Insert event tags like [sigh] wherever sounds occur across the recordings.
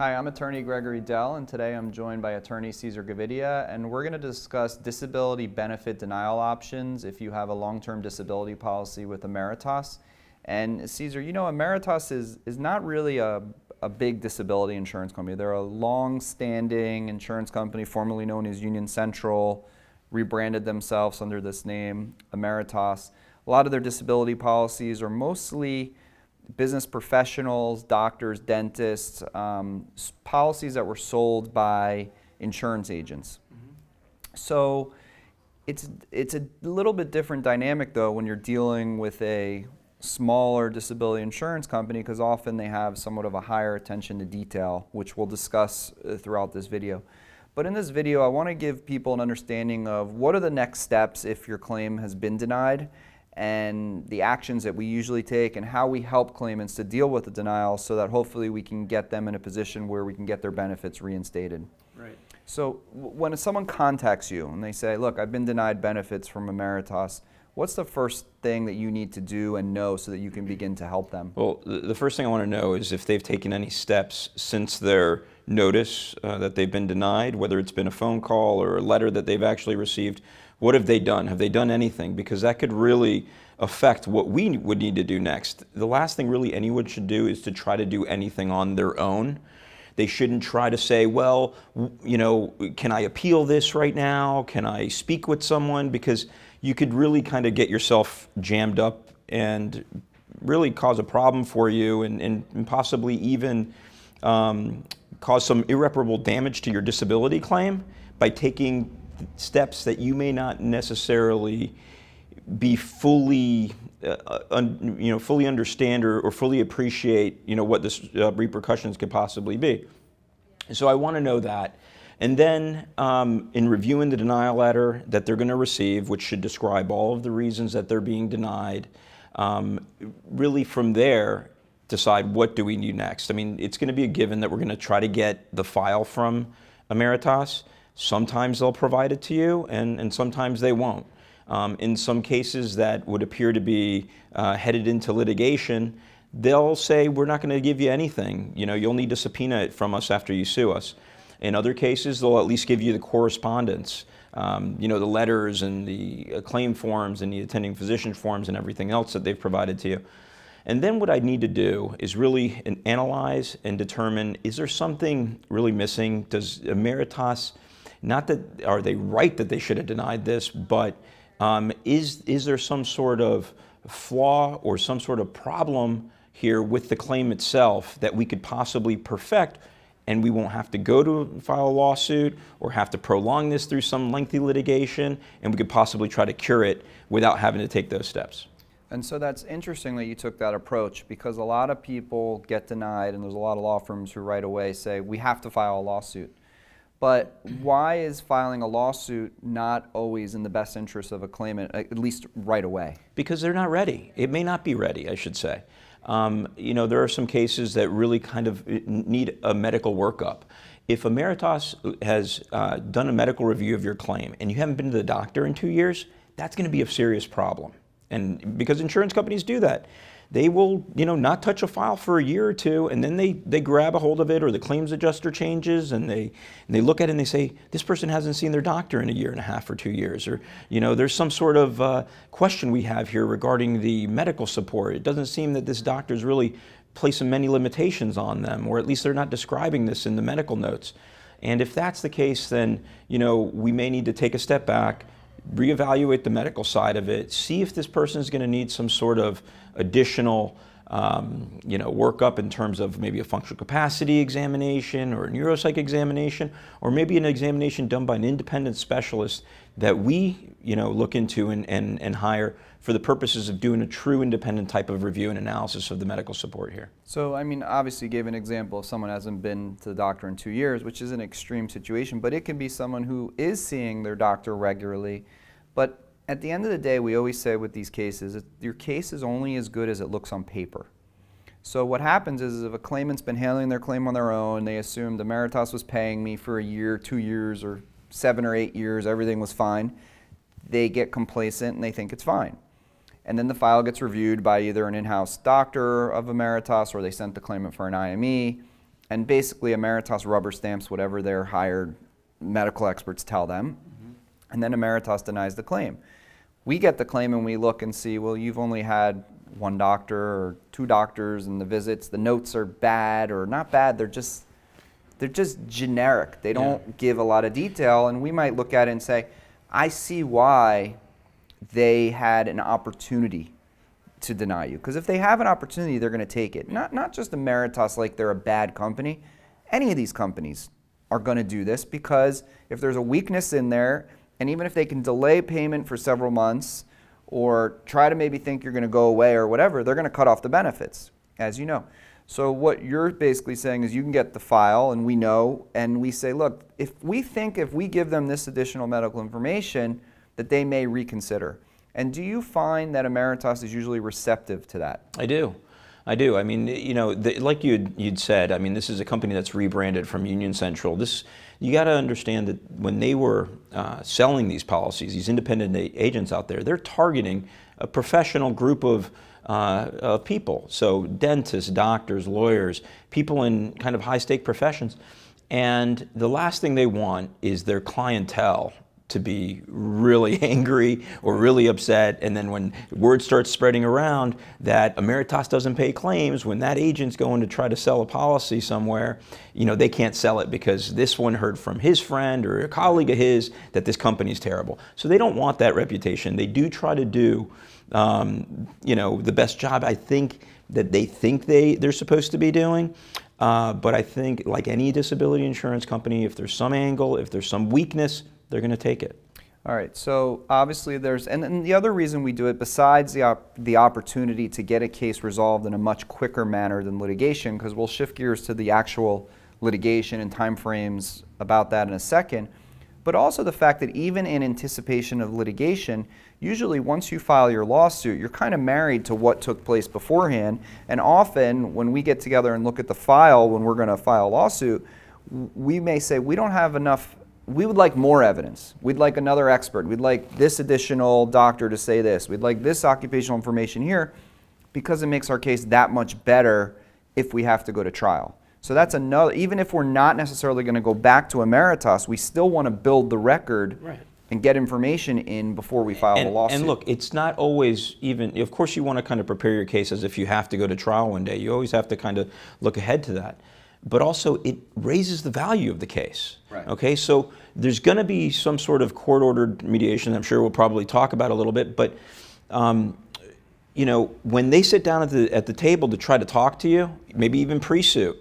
Hi, I'm attorney Gregory Dell, and today I'm joined by attorney Cesar Gavidia, and we're going to discuss disability benefit denial options if you have a long-term disability policy with Emeritas. And Cesar, you know, Emeritas is, is not really a, a big disability insurance company. They're a long-standing insurance company, formerly known as Union Central, rebranded themselves under this name, Emeritas. A lot of their disability policies are mostly business professionals, doctors, dentists, um, policies that were sold by insurance agents. Mm -hmm. So it's, it's a little bit different dynamic though when you're dealing with a smaller disability insurance company because often they have somewhat of a higher attention to detail, which we'll discuss uh, throughout this video. But in this video, I want to give people an understanding of what are the next steps if your claim has been denied and the actions that we usually take and how we help claimants to deal with the denial so that hopefully we can get them in a position where we can get their benefits reinstated. Right. So when someone contacts you and they say, look, I've been denied benefits from Emeritus, what's the first thing that you need to do and know so that you can begin to help them? Well, the first thing I want to know is if they've taken any steps since their notice uh, that they've been denied, whether it's been a phone call or a letter that they've actually received what have they done? Have they done anything? Because that could really affect what we would need to do next. The last thing really anyone should do is to try to do anything on their own. They shouldn't try to say, well, you know, can I appeal this right now? Can I speak with someone? Because you could really kind of get yourself jammed up and really cause a problem for you and, and possibly even um, cause some irreparable damage to your disability claim by taking steps that you may not necessarily be fully uh, un, you know fully understand or, or, fully appreciate you know what the uh, repercussions could possibly be so i want to know that and then um, in reviewing the denial letter that they're going to receive which should describe all of the reasons that they're being denied um, really from there decide what do we do next i mean it's going to be a given that we're going to try to get the file from emeritus Sometimes they'll provide it to you, and, and sometimes they won't. Um, in some cases that would appear to be uh, headed into litigation, they'll say, we're not going to give you anything. You know, you'll need to subpoena it from us after you sue us. In other cases, they'll at least give you the correspondence, um, you know, the letters and the uh, claim forms and the attending physician forms and everything else that they've provided to you. And then what I need to do is really analyze and determine, is there something really missing? Does Emeritas not that are they right that they should have denied this, but um, is is there some sort of flaw or some sort of problem here with the claim itself that we could possibly perfect? and we won't have to go to file a lawsuit or have to prolong this through some lengthy litigation, and we could possibly try to cure it without having to take those steps. And so that's interesting that you took that approach because a lot of people get denied, and there's a lot of law firms who right away say, we have to file a lawsuit. But why is filing a lawsuit not always in the best interest of a claimant, at least right away? Because they're not ready. It may not be ready, I should say. Um, you know, there are some cases that really kind of uh, need a medical workup. If Emeritus has uh, done a medical review of your claim and you haven't been to the doctor in two years, that's going to be a serious problem. And because insurance companies do that they will, you know, not touch a file for a year or two, and then they, they grab a hold of it or the claims adjuster changes and they, and they look at it and they say, this person hasn't seen their doctor in a year and a half or two years. Or, you know, there's some sort of uh, question we have here regarding the medical support. It doesn't seem that this doctor's really placing many limitations on them, or at least they're not describing this in the medical notes. And if that's the case, then, you know, we may need to take a step back, reevaluate the medical side of it, see if this person is going to need some sort of additional um, you know, workup in terms of maybe a functional capacity examination or a neuropsych examination, or maybe an examination done by an independent specialist that we, you know, look into and, and, and hire for the purposes of doing a true independent type of review and analysis of the medical support here. So, I mean, obviously you gave an example of someone hasn't been to the doctor in two years, which is an extreme situation, but it can be someone who is seeing their doctor regularly, but at the end of the day, we always say with these cases, your case is only as good as it looks on paper. So what happens is, is if a claimant's been handling their claim on their own, they assume the Meritas was paying me for a year, two years, or seven or eight years, everything was fine, they get complacent and they think it's fine and then the file gets reviewed by either an in-house doctor of emeritus or they sent the claimant for an IME, and basically emeritus rubber stamps whatever their hired medical experts tell them, mm -hmm. and then emeritus denies the claim. We get the claim and we look and see, well, you've only had one doctor or two doctors and the visits, the notes are bad or not bad, they're just they're just generic. They don't yeah. give a lot of detail and we might look at it and say, I see why they had an opportunity to deny you. Because if they have an opportunity, they're going to take it. Not, not just Emeritus like they're a bad company. Any of these companies are going to do this because if there's a weakness in there, and even if they can delay payment for several months or try to maybe think you're going to go away or whatever, they're going to cut off the benefits, as you know. So what you're basically saying is you can get the file and we know and we say, look, if we think if we give them this additional medical information, that they may reconsider. And do you find that Ameritas is usually receptive to that? I do. I do. I mean, you know, the, like you'd, you'd said, I mean, this is a company that's rebranded from Union Central. This, you got to understand that when they were uh, selling these policies, these independent agents out there, they're targeting a professional group of uh, people. So dentists, doctors, lawyers, people in kind of high stake professions. And the last thing they want is their clientele to be really [laughs] angry or really upset. And then when word starts spreading around that Emeritas doesn't pay claims, when that agent's going to try to sell a policy somewhere, you know, they can't sell it because this one heard from his friend or a colleague of his that this company is terrible. So they don't want that reputation. They do try to do, um, you know, the best job I think that they think they, they're supposed to be doing. Uh, but I think like any disability insurance company, if there's some angle, if there's some weakness, they're going to take it. All right. So obviously, there's and, and, the other reason we do it, besides the op the opportunity to get a case resolved in a much quicker manner than litigation, because we'll shift gears to the actual litigation and timeframes about that in a second. But also the fact that even in anticipation of litigation, usually once you file your lawsuit, you're kind of married to what took place beforehand. And often when we get together and look at the file when we're going to file a lawsuit, we may say we don't have enough we would like more evidence. We'd like another expert. We'd like this additional doctor to say this. We'd like this occupational information here because it makes our case that much better if we have to go to trial. So that's another, even if we're not necessarily going to go back to emeritus, we still want to build the record right. and get information in before we file and, the lawsuit. And look, it's not always even, of course, you want to kind of prepare your case as if you have to go to trial one day. You always have to kind of look ahead to that. But also, it raises the value of the case. Right. Okay, so there's going to be some sort of court-ordered mediation. I'm sure we'll probably talk about a little bit, but um, you know, when they sit down at the at the table to try to talk to you, maybe even pre-suit,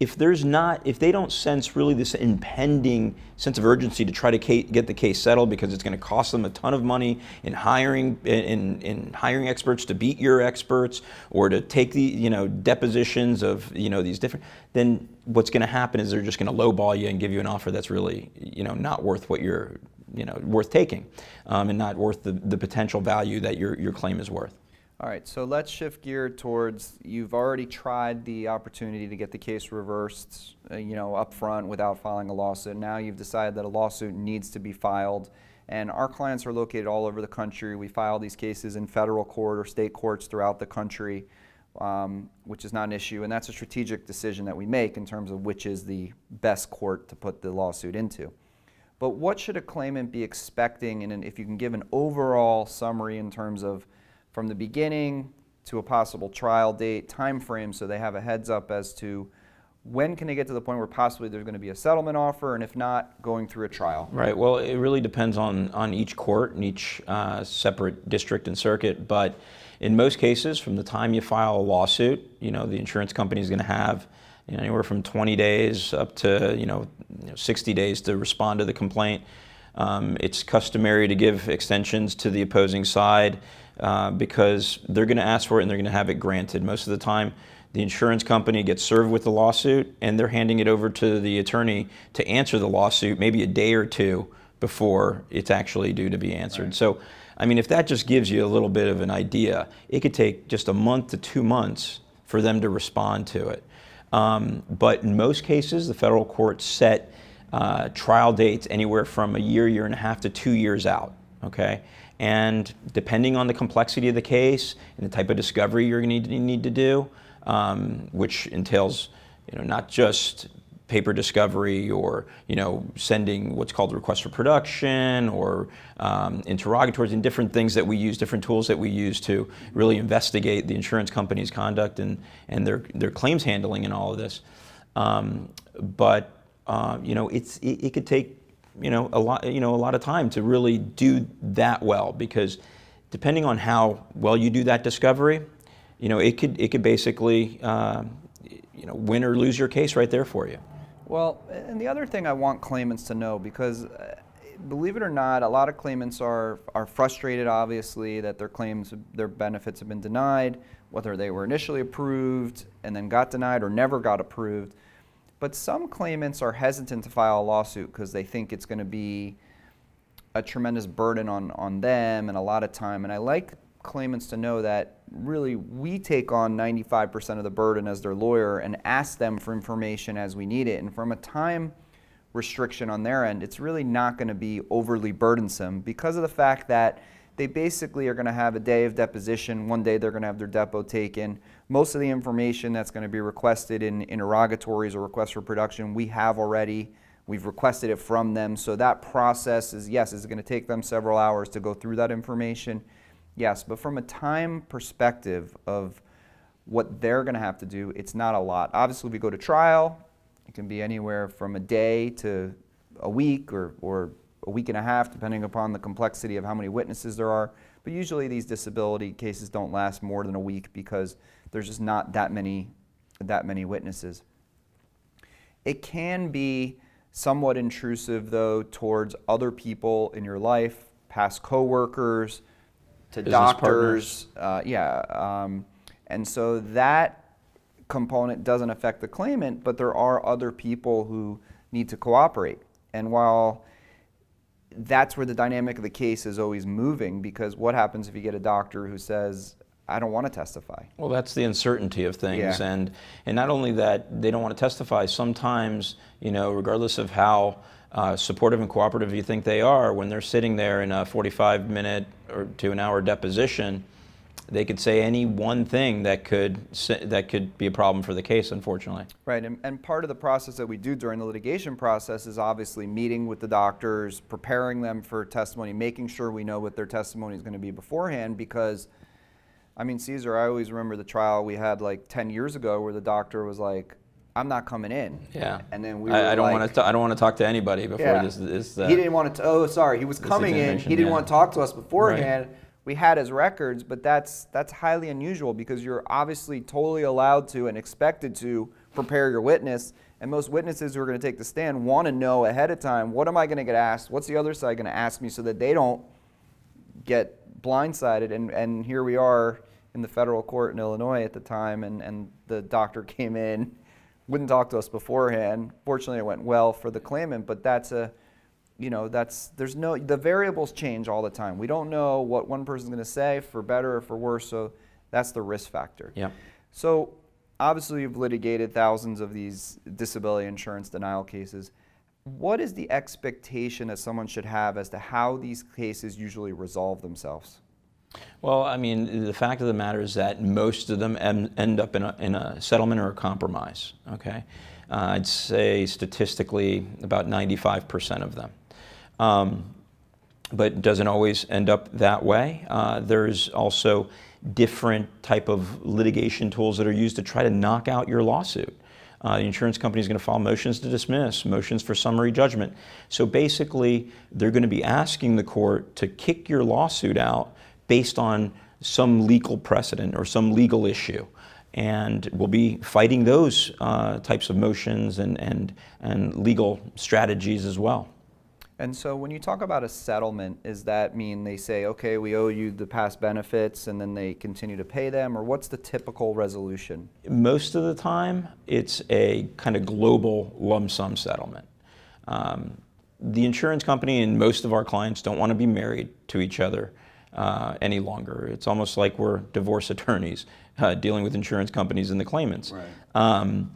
if there's not, if they don't sense really this impending sense of urgency to try to get the case settled because it's going to cost them a ton of money in hiring in, in hiring experts to beat your experts or to take the you know depositions of you know these different, then what's going to happen is they're just going to lowball you and give you an offer that's really you know not worth what you're you know worth taking, um, and not worth the, the potential value that your your claim is worth. All right, so let's shift gear towards you've already tried the opportunity to get the case reversed, uh, you know, up front without filing a lawsuit. Now you've decided that a lawsuit needs to be filed. And our clients are located all over the country. We file these cases in federal court or state courts throughout the country, um, which is not an issue. And that's a strategic decision that we make in terms of which is the best court to put the lawsuit into. But what should a claimant be expecting? And if you can give an overall summary in terms of from the beginning to a possible trial date, time frame, so they have a heads up as to when can they get to the point where possibly there's going to be a settlement offer, and if not, going through a trial? Right. Well, it really depends on on each court and each uh, separate district and circuit, but in most cases, from the time you file a lawsuit, you know the insurance company is going to have you know, anywhere from 20 days up to you know 60 days to respond to the complaint. Um, it's customary to give extensions to the opposing side. Uh, because they're going to ask for it and they're going to have it granted. Most of the time, the insurance company gets served with the lawsuit and they're handing it over to the attorney to answer the lawsuit maybe a day or two before it's actually due to be answered. Right. So, I mean, if that just gives you a little bit of an idea, it could take just a month to two months for them to respond to it. Um, but in most cases, the federal courts set uh, trial dates anywhere from a year, year and a half to two years out. Okay, and depending on the complexity of the case and the type of discovery you're going to need to do, um, which entails you know, not just paper discovery or you know sending what's called a request for production or um, interrogatories and different things that we use different tools that we use to really investigate the insurance company's conduct and and their their claims handling and all of this um, but uh, you know it's it, it could take you know a lot you know a lot of time to really do that well because depending on how well you do that discovery, you know it could it could basically uh, you know win or lose your case right there for you. Well, and the other thing I want claimants to know because. Uh, believe it or not, a lot of claimants are, are frustrated, obviously, that their claims, their benefits have been denied, whether they were initially approved and then got denied or never got approved. But some claimants are hesitant to file a lawsuit because they think it's going to be a tremendous burden on, on them and a lot of time. And I like claimants to know that really we take on 95% of the burden as their lawyer and ask them for information as we need it. And from a time restriction on their end, it's really not going to be overly burdensome because of the fact that they basically are going to have a day of deposition. One day they're going to have their depo taken. Most of the information that's going to be requested in interrogatories or requests for production, we have already. We've requested it from them. So that process is, yes, it's going to take them several hours to go through that information. Yes, but from a time perspective of what they're going to have to do, it's not a lot. Obviously, if we go to trial, it can be anywhere from a day to a week or, or a week and a half, depending upon the complexity of how many witnesses there are. But usually these disability cases don't last more than a week because there's just not that many, that many witnesses. It can be somewhat intrusive though towards other people in your life, past coworkers, to Business doctors, uh, yeah. Um, and so that component doesn't affect the claimant, but there are other people who need to cooperate. And while that's where the dynamic of the case is always moving because what happens if you get a doctor who says I don't want to testify. Well, that's the uncertainty of things, yeah. and and not only that, they don't want to testify. Sometimes, you know, regardless of how uh, supportive and cooperative you think they are, when they're sitting there in a 45 minute or to an hour deposition, they could say any one thing that could that could be a problem for the case, unfortunately. Right, and, and part of the process that we do during the litigation process is obviously meeting with the doctors, preparing them for testimony, making sure we know what their testimony is going to be beforehand, because. I mean, Caesar, I always remember the trial we had like 10 years ago where the doctor was like, I'm not coming in. Yeah. And then we. I, I, don't like, want to. I don't want to talk to anybody before yeah. this. this uh, he didn't want to. Oh, sorry. He was coming in. He didn't yeah. want to talk to us beforehand. Right we had as records, but that's, that's highly unusual because you're obviously totally allowed to and expected to prepare your witness. And most witnesses who are going to take the stand want to know ahead of time what am I going to get asked? What's the other side going to ask me so that they don't get blindsided. And, and here we are in the federal court in Illinois at the time, and, and the doctor [laughs] came in, wouldn't talk to us beforehand. Fortunately, it went well for the claimant, but that's a you know, that's, there's no, the variables change all the time. We don't know what one person's going to say for better or for worse, so that's the risk factor. Yeah. So obviously you've litigated thousands of these disability insurance denial cases. What is the expectation that someone should have as to how these cases usually resolve themselves? Well, I mean, the fact of the matter is that most of them end up in a, in a settlement or a compromise, okay? Uh, I'd say statistically about 95% of them. Um, but doesn't always end up that way. Uh, there's also different type of litigation tools that are used to try to knock out your lawsuit. Uh, the insurance company is going to file motions to dismiss, motions for summary judgment. So basically, they're going to be asking the court to kick your lawsuit out based on some legal precedent or some legal issue. And we'll be fighting those uh, types of motions and, and, and legal strategies as well. And so when you talk about a settlement, does that mean they say, okay, we owe you the past benefits and then they continue to pay them? Or what's the typical resolution? Most of the time, it's a kind of global lump sum settlement. Um, the insurance company and most of our clients don't want to be married to each other uh, any longer. It's almost like we're divorce attorneys uh, dealing with insurance companies and the claimants. Right. Um,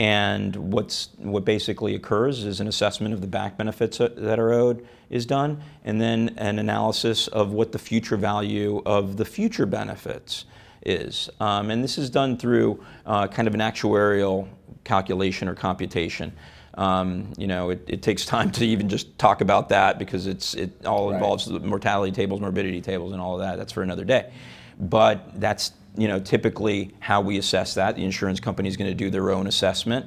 and what's, what basically occurs is an assessment of the back benefits that are owed is done, and then an analysis of what the future value of the future benefits is. Um, and this is done through uh, kind of an actuarial calculation or computation. Um, you know, it, it, takes time to even just talk about that because it's, it all involves the mortality tables, morbidity tables, and all of that. That's for another day. But that's you know, typically how we assess that. The insurance company is going to do their own assessment.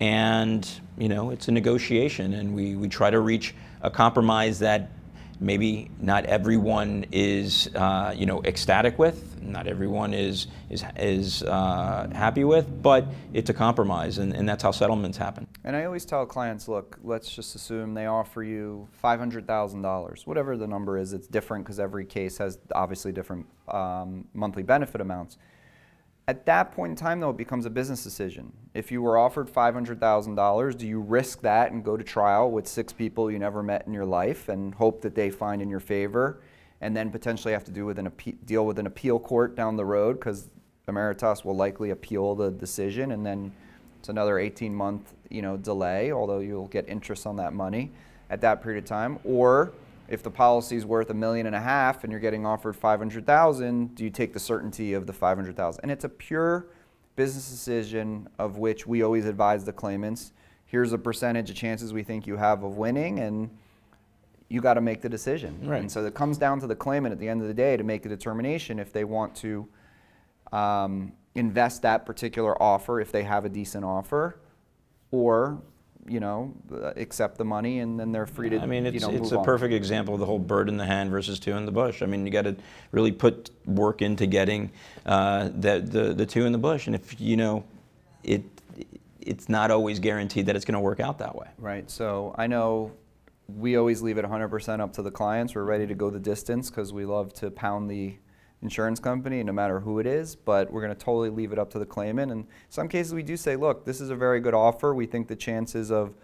And, you know, it's a negotiation, and we, we try to reach a compromise that maybe not everyone is uh, you know ecstatic with, not everyone is is is uh, happy with, but it's a compromise, and, and that's how settlements happen. And I always tell clients, look, let's just assume they offer you five hundred thousand dollars, whatever the number is. It's different because every case has obviously different um, monthly benefit amounts. At that point in time, though, it becomes a business decision. If you were offered $500,000, do you risk that and go to trial with six people you never met in your life and hope that they find in your favor and then potentially have to do with an deal with an appeal court down the road because Emeritus will likely appeal the decision and then it's another 18 month you know, delay, although you'll get interest on that money at that period of time. Or if the policy is worth a million and a half and you're getting offered 500,000, do you take the certainty of the 500,000? And it's a pure business decision of which we always advise the claimants, here's a percentage of chances we think you have of winning and you got to make the decision. Right. And so it comes down to the claimant at the end of the day to make a determination if they want to um, invest that particular offer, if they have a decent offer, or you know, uh, accept the money and then they're free to. I mean, it's, you know, it's a on. perfect example of the whole bird in the hand versus two in the bush. I mean, you got to really put work into getting uh, the, the, the two in the bush. And if, you know, it, it's not always guaranteed that it's going to work out that way. Right. So I know we always leave it 100% up to the clients. We're ready to go the distance because we love to pound the insurance company, no matter who it is, but we're going to totally leave it up to the claimant. And some cases we do say, look, this is a very good offer. We think the chances of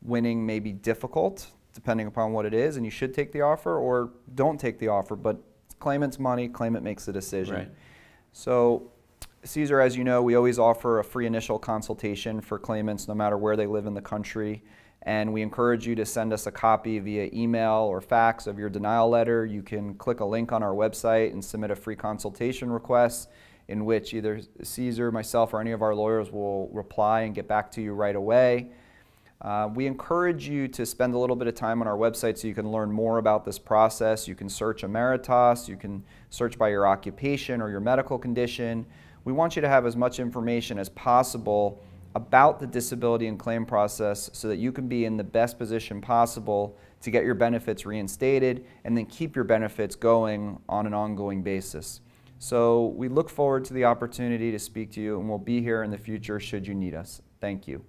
winning may be difficult, depending upon what it is, and you should take the offer or don't take the offer. But claimant's money, claimant makes the decision. Right. So Caesar, as you know, we always offer a free initial consultation for claimants no matter where they live in the country and we encourage you to send us a copy via email or fax of your denial letter. You can click a link on our website and submit a free consultation request in which either Caesar, myself, or any of our lawyers will reply and get back to you right away. Uh, we encourage you to spend a little bit of time on our website so you can learn more about this process. You can search Emeritus, you can search by your occupation or your medical condition. We want you to have as much information as possible about the disability and claim process so that you can be in the best position possible to get your benefits reinstated and then keep your benefits going on an ongoing basis. So we look forward to the opportunity to speak to you and we'll be here in the future should you need us. Thank you.